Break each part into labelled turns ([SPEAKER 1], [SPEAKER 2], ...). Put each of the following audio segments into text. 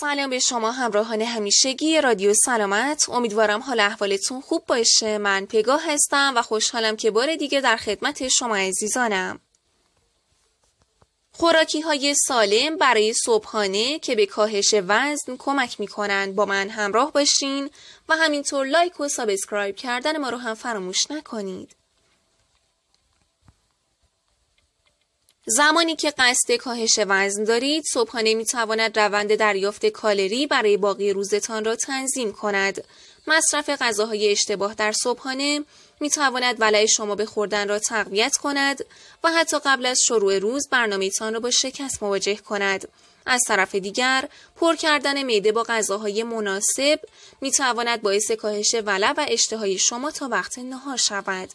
[SPEAKER 1] سلام به شما همراهان همیشگی رادیو سلامت امیدوارم حال احوالتون خوب باشه من پگاه هستم و خوشحالم که بار دیگه در خدمت شما عزیزانم خوراکی های سالم برای صبحانه که به کاهش وزن کمک میکنن با من همراه باشین و همینطور لایک و سابسکرایب کردن ما رو هم فراموش نکنید زمانی که قصد کاهش وزن دارید صبحانه می تواند روند دریافت کالری برای باقی روزتان را تنظیم کند مصرف غذاهای اشتباه در صبحانه می تواند ولع شما به خوردن را تقویت کند و حتی قبل از شروع روز برنامهتان را با شکست مواجه کند از طرف دیگر پر کردن میده با غذاهای مناسب می تواند باعث کاهش ولع و اشتهای شما تا وقت نهار شود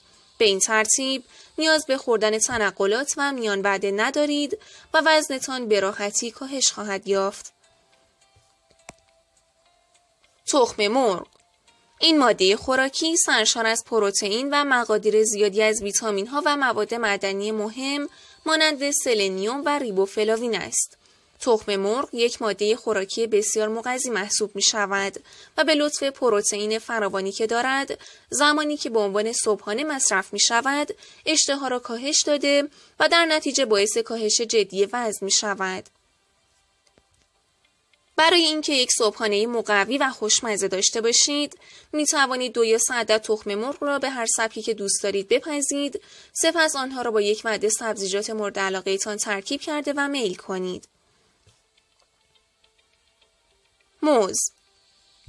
[SPEAKER 1] به این ترتیب نیاز به خوردن تنقلات و میان بعده ندارید و وزنتان به راحتی کاهش خواهد یافت. تخم مرغ این ماده خوراکی سرشار از پروتئین و مقادیر زیادی از ویتامین ها و مواد معدنی مهم مانند سلنیوم و ریبوفلاوین است. تخم مرغ یک ماده خوراکی بسیار مغذی محسوب می شود و به لطف پروتئین فراوانی که دارد زمانی که به عنوان صبحانه مصرف می شود اشتها را کاهش داده و در نتیجه باعث کاهش جدی وزن می شود. برای اینکه یک صبحانه مقوی و خوشمزه داشته باشید می توانید دو یا عدد تخم مرغ را به هر سبکی که دوست دارید بپزید سپس آنها را با یک وعده سبزیجات مورد علاقه ترکیب کرده و میل کنید موز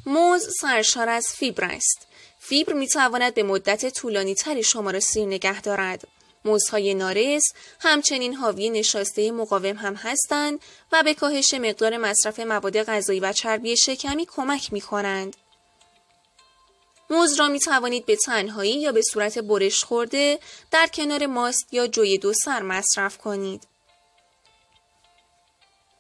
[SPEAKER 1] موز سرشار از فیبر است. فیبر می تواند به مدت طولانی تری شما را سیر نگه دارد. موزهای نارس همچنین حاوی نشاسته مقاوم هم هستند و به کاهش مقدار مصرف مواد غذایی و چربی شکمی کمک می کنند. موز را می توانید به تنهایی یا به صورت برش خورده در کنار ماست یا جوی دو سر مصرف کنید.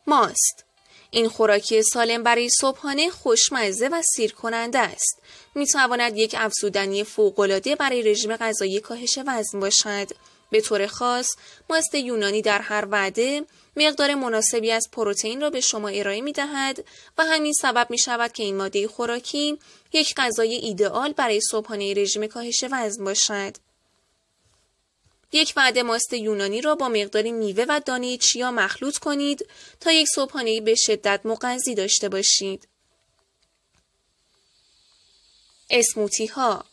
[SPEAKER 1] ماست این خوراکی سالم برای صبحانه خوشمزه و سیر کننده است. می تواند یک افزودنی فوقالعاده برای رژیم غذایی کاهش وزن باشد. به طور خاص ماست یونانی در هر وعده مقدار مناسبی از پروتئین را به شما ارائه می دهد و همین سبب می شود که این ماده خوراکی یک غذای ایدئال برای صبحانه رژیم کاهش وزن باشد. یک وعده ماست یونانی را با مقداری میوه و دانه چیا مخلوط کنید تا یک صبحانه به شدت مغذی داشته باشید. اسموتی ها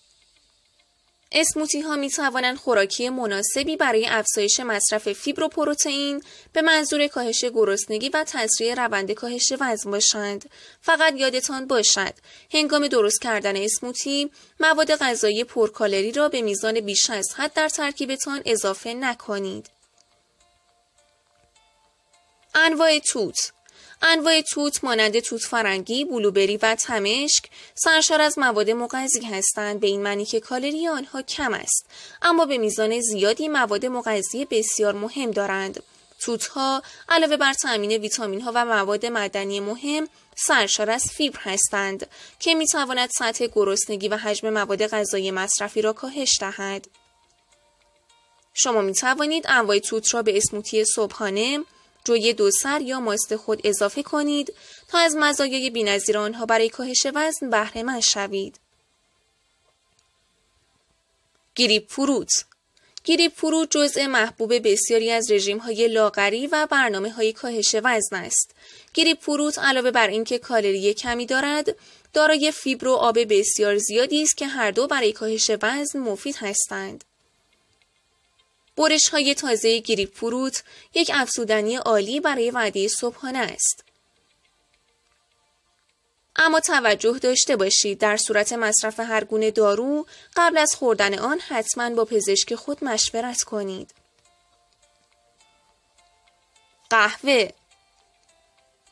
[SPEAKER 1] اسموتی ها می توانند خوراکی مناسبی برای افزایش مصرف فیبر و پروتئین به منظور کاهش گرسنگی و تسریع روند کاهش وزن باشند. فقط یادتان باشد هنگام درست کردن اسموتی مواد غذایی پرکالری را به میزان بیش از حد در ترکیبتان اضافه نکنید. انواع توت انواع توت مانند توت فرنگی، بلوبری و تمشک سرشار از مواد مغذی هستند به این معنی که کالری آنها کم است اما به میزان زیادی مواد مغذی بسیار مهم دارند. توت ها علاوه بر تامین ویتامین ها و مواد معدنی مهم سرشار از فیبر هستند که می تواند سطح گرسنگی و حجم مواد غذایی مصرفی را کاهش دهد. شما می توانید انواع توت را به اسموتی صبحانه، جوی دو سر یا ماست خود اضافه کنید تا از مزایای بی‌نظیر آنها برای کاهش وزن مند شوید گریب فروت گیری فروت جزء محبوب بسیاری از رژیم های لاغری و برنامه های کاهش وزن است. گریب فروت علاوه بر اینکه کالری کمی دارد، دارای فیبر و آب بسیار زیادی است که هر دو برای کاهش وزن مفید هستند. برش های تازه گریپ فروت یک افزودنی عالی برای وعده صبحانه است. اما توجه داشته باشید در صورت مصرف هر گونه دارو قبل از خوردن آن حتما با پزشک خود مشورت کنید. قهوه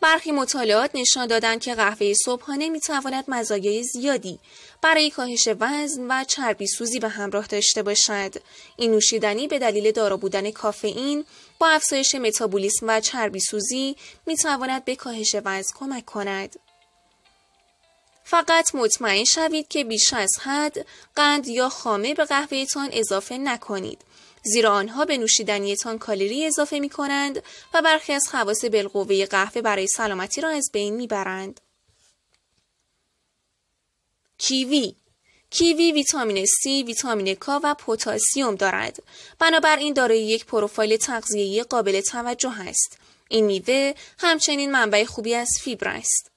[SPEAKER 1] برخی مطالعات نشان دادند که قهوه صبحانه می تواند مزایای زیادی برای کاهش وزن و چربی سوزی به همراه داشته باشد. این نوشیدنی به دلیل دارا بودن کافئین با افزایش متابولیسم و چربی سوزی می تواند به کاهش وزن کمک کند. فقط مطمئن شوید که بیش از حد قند یا خامه به قهوهتان اضافه نکنید زیرا آنها به نوشیدنیتان کالری اضافه می کنند و برخی از خواص بالقوه قهوه برای سلامتی را از بین می برند. کیوی کیوی ویتامین C، ویتامین K و پوتاسیوم دارد. بنابراین دارای یک پروفایل تغذیه‌ای قابل توجه است. این میوه همچنین منبع خوبی از فیبر است.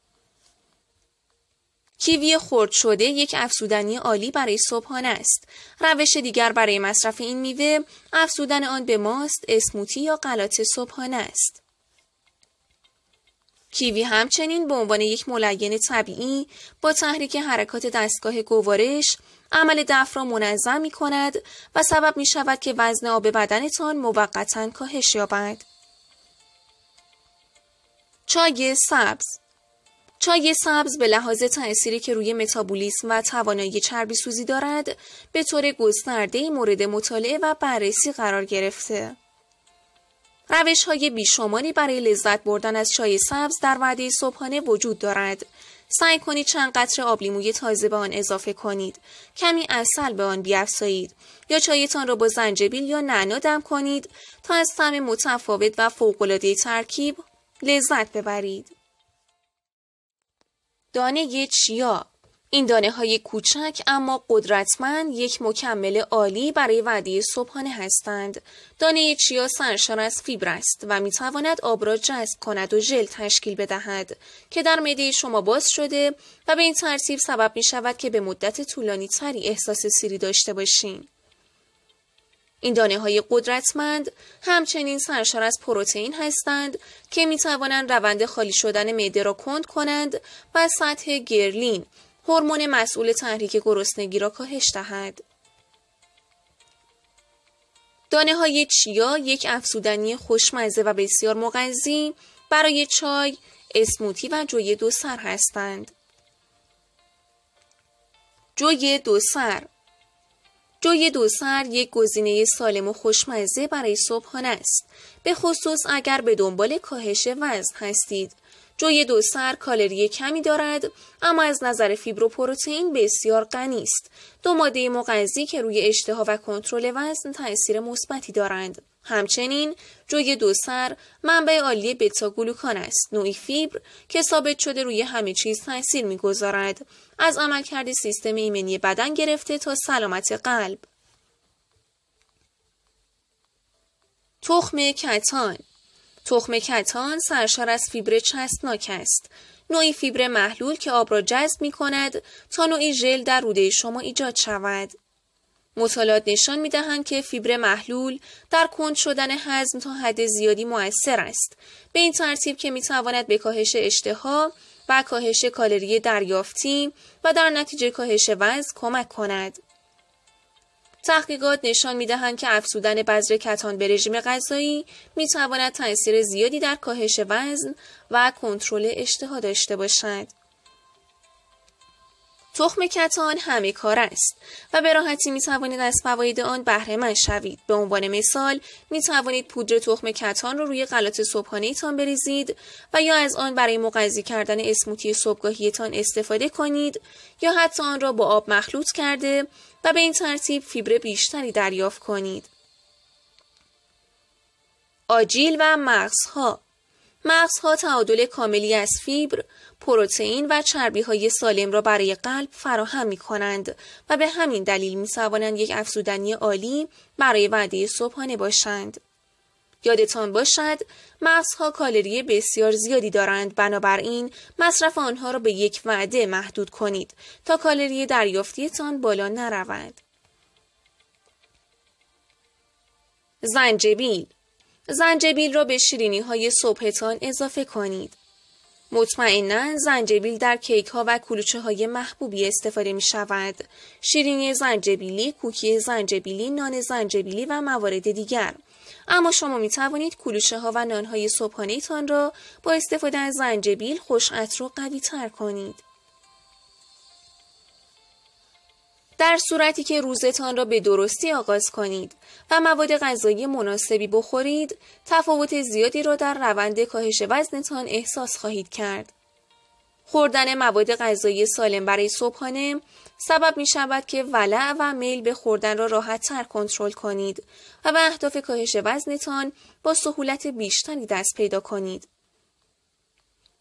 [SPEAKER 1] کیوی خرد شده یک افزودنی عالی برای صبحانه است. روش دیگر برای مصرف این میوه افزودن آن به ماست، اسموتی یا غلات صبحانه است. کیوی همچنین به عنوان یک ملین طبیعی با تحریک حرکات دستگاه گوارش عمل دف را منظم می کند و سبب می شود که وزن آب بدنتان موقتا کاهش یابد. چای سبز چای سبز به لحاظ تأثیری که روی متابولیسم و توانایی چربی سوزی دارد به طور گسترده مورد مطالعه و بررسی قرار گرفته. روش های بیشماری برای لذت بردن از چای سبز در وعده صبحانه وجود دارد. سعی کنید چند قطر آب تازه به آن اضافه کنید. کمی اصل به آن بیافزایید یا چایتان را با زنجبیل یا نعنا دم کنید تا از طعم متفاوت و فوق‌العاده ترکیب لذت ببرید. دانه چیا این دانه های کوچک اما قدرتمند یک مکمل عالی برای وعده صبحانه هستند. دانه چیا سرشار از فیبر است و می تواند آب را جذب کند و ژل تشکیل بدهد که در معده شما باز شده و به این ترتیب سبب می شود که به مدت طولانی تری احساس سیری داشته باشین. این دانه های قدرتمند همچنین سرشار از پروتئین هستند که می توانند روند خالی شدن معده را کند کنند و سطح گرلین هورمون مسئول تحریک گرسنگی را کاهش دهد. دانه های چیا یک افزودنی خوشمزه و بسیار مغذی برای چای، اسموتی و جوی دو سر هستند. جوی دو سر جوی سر یک گزینه سالم و خوشمزه برای صبحانه است به خصوص اگر به دنبال کاهش وزن هستید جوی سر کالری کمی دارد اما از نظر فیبر و پروتئین بسیار غنی است دو ماده مغذی که روی اشتها و کنترل وزن تاثیر مثبتی دارند همچنین جوی دوسر منبع عالی بتا گلوکان است نوعی فیبر که ثابت شده روی همه چیز تاثیر میگذارد از عملکرد سیستم ایمنی بدن گرفته تا سلامت قلب تخم کتان تخم کتان سرشار از فیبر چسبناک است نوعی فیبر محلول که آب را جذب می کند تا نوعی ژل در روده شما ایجاد شود مطالعات نشان می دهند که فیبر محلول در کند شدن هضم تا حد زیادی موثر است. به این ترتیب که می تواند به کاهش اشتها و کاهش کالری دریافتی و در نتیجه کاهش وزن کمک کند. تحقیقات نشان می دهند که افزودن بذر کتان به رژیم غذایی می تواند تاثیر زیادی در کاهش وزن و کنترل اشتها داشته باشد. تخم کتان همه کار است و به راحتی می توانید از فواید آن بهره من شوید به عنوان مثال می توانید پودر تخم کتان رو روی غلات صبحانه تان بریزید و یا از آن برای مغذی کردن اسموتی صبحگاهیتان استفاده کنید یا حتی آن را با آب مخلوط کرده و به این ترتیب فیبر بیشتری دریافت کنید آجیل و مغزها مغزها تعادل کاملی از فیبر، پروتئین و چربی های سالم را برای قلب فراهم می کنند و به همین دلیل می توانند یک افزودنی عالی برای وعده صبحانه باشند. یادتان باشد مغزها کالری بسیار زیادی دارند بنابراین مصرف آنها را به یک وعده محدود کنید تا کالری دریافتیتان بالا نرود. زنجبیل زنجبیل را به شیرینی های صبحتان اضافه کنید. مطمئنا زنجبیل در کیک ها و کلوچه های محبوبی استفاده می شود. شیرینی زنجبیلی، کوکی زنجبیلی، نان زنجبیلی و موارد دیگر. اما شما می توانید کلوچه ها و نان های صبحانه تان را با استفاده از زنجبیل خوش را قوی کنید. در صورتی که روزتان را به درستی آغاز کنید و مواد غذایی مناسبی بخورید تفاوت زیادی را در روند کاهش وزنتان احساس خواهید کرد خوردن مواد غذایی سالم برای صبحانه سبب می شود که ولع و میل به خوردن را راحت تر کنترل کنید و به اهداف کاهش وزنتان با سهولت بیشتری دست پیدا کنید.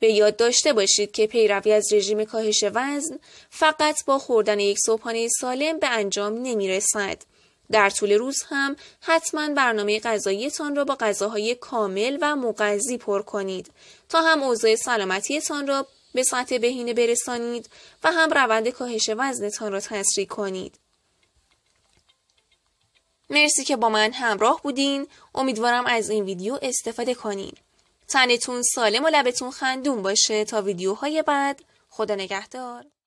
[SPEAKER 1] به یاد داشته باشید که پیروی از رژیم کاهش وزن فقط با خوردن یک صبحانه سالم به انجام نمی رسد. در طول روز هم حتما برنامه غذاییتان را با غذاهای کامل و مغذی پر کنید تا هم اوضاع سلامتیتان را به سطح بهینه برسانید و هم روند کاهش وزنتان را تسریع کنید. مرسی که با من همراه بودین. امیدوارم از این ویدیو استفاده کنین. تنتون سالم و لبتون خندون باشه تا ویدیوهای بعد خدا نگهدار